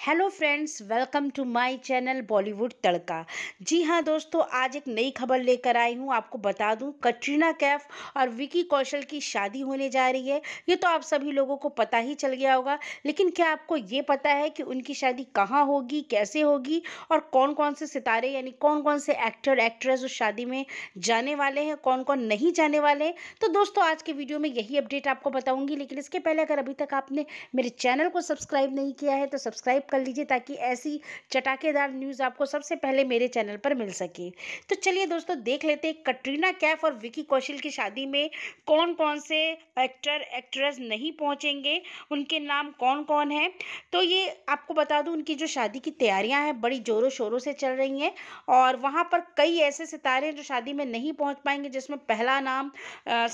hello friends welcome to my channel Bollywood Tadka जी हाँ दोस्तों आज एक नई खबर लेकर आई हूँ आपको बता दूँ कटरीना कैफ और विकी कौशल की शादी होने जा रही है ये तो आप सभी लोगों को पता ही चल गया होगा लेकिन क्या आपको ये पता है कि उनकी शादी कहाँ होगी कैसे होगी और कौन कौन से सितारे यानी कौन कौन से एक्टर एक्ट्रेस उस शादी में जाने वाले हैं कौन कौन नहीं जाने वाले हैं तो दोस्तों आज के वीडियो में यही अपडेट आपको बताऊँगी लेकिन इसके पहले अगर अभी तक आपने मेरे चैनल को सब्सक्राइब नहीं किया है तो सब्सक्राइब सब्सक्राइब कर लीजिए ताकि ऐसी चटाकेदार न्यूज़ आपको सबसे पहले मेरे चैनल पर मिल सके तो चलिए दोस्तों देख लेते हैं कटरीना कैफ और विकी कौशल की शादी में कौन कौन से एक्टर एक्ट्रेस नहीं पहुँचेंगे उनके नाम कौन कौन है तो ये आपको बता दूँ उनकी जो शादी की तैयारियाँ हैं बड़ी ज़ोरों शोरों से चल रही हैं और वहाँ पर कई ऐसे सितारे हैं जो शादी में नहीं पहुँच पाएंगे जिसमें पहला नाम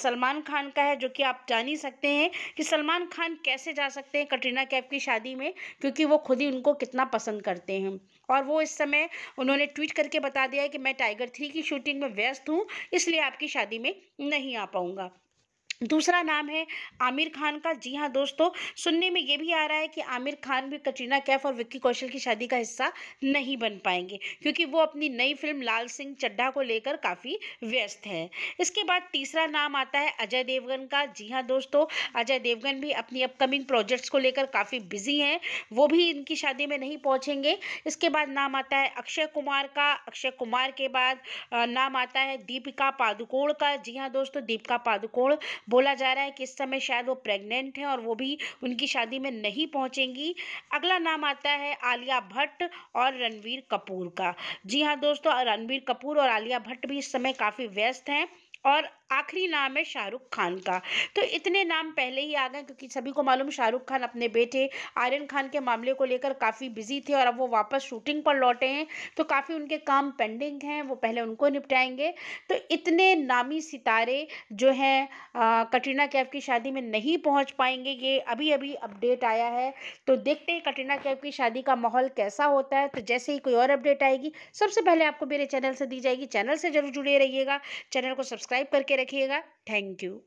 सलमान खान का है जो कि आप जान ही सकते हैं कि सलमान खान कैसे जा सकते हैं कटरीना कैफ की शादी में क्योंकि वो खुद मोदी उनको कितना पसंद करते हैं और वो इस समय उन्होंने ट्वीट करके बता दिया है कि मैं टाइगर थ्री की शूटिंग में व्यस्त हूँ इसलिए आपकी शादी में नहीं आ पाऊँगा दूसरा नाम है आमिर खान का जी हाँ दोस्तों सुनने में ये भी आ रहा है कि आमिर खान भी कटरीना कैफ और विक्की कौशल की शादी का हिस्सा नहीं बन पाएंगे क्योंकि वो अपनी नई फिल्म लाल सिंह चड्ढा को लेकर काफ़ी व्यस्त है इसके बाद तीसरा नाम आता है अजय देवगन का जी हाँ दोस्तों अजय देवगन भी अपनी अपकमिंग प्रोजेक्ट्स को लेकर काफ़ी बिजी हैं वो भी इनकी शादी में नहीं पहुँचेंगे इसके बाद नाम आता है अक्षय कुमार का अक्षय कुमार के बाद नाम आता है दीपिका पादुकोण का जी हाँ दोस्तों दीपिका पादुकोण बोला जा रहा है कि इस समय शायद वो प्रेग्नेंट हैं और वो भी उनकी शादी में नहीं पहुंचेंगी अगला नाम आता है आलिया भट्ट और रणवीर कपूर का जी हाँ दोस्तों रणवीर कपूर और आलिया भट्ट भी इस समय काफ़ी व्यस्त हैं और आखिरी नाम है शाहरुख खान का तो इतने नाम पहले ही आ गए क्योंकि सभी को मालूम शाहरुख खान अपने बेटे आर्यन खान के मामले को लेकर काफ़ी बिजी थे और अब वो वापस शूटिंग पर लौटे हैं तो काफ़ी उनके काम पेंडिंग हैं वो पहले उनको निपटाएंगे तो इतने नामी सितारे जो हैं कटरीना कैफ की शादी में नहीं पहुँच पाएंगे ये अभी अभी अपडेट आया है तो देखते हैं कटरीना कैफ की शादी का माहौल कैसा होता है तो जैसे ही कोई और अपडेट आएगी सबसे पहले आपको मेरे चैनल से दी जाएगी चैनल से जरूर जुड़े रहिएगा चैनल को सब्सक्राइब करके रखिएगा थैंक यू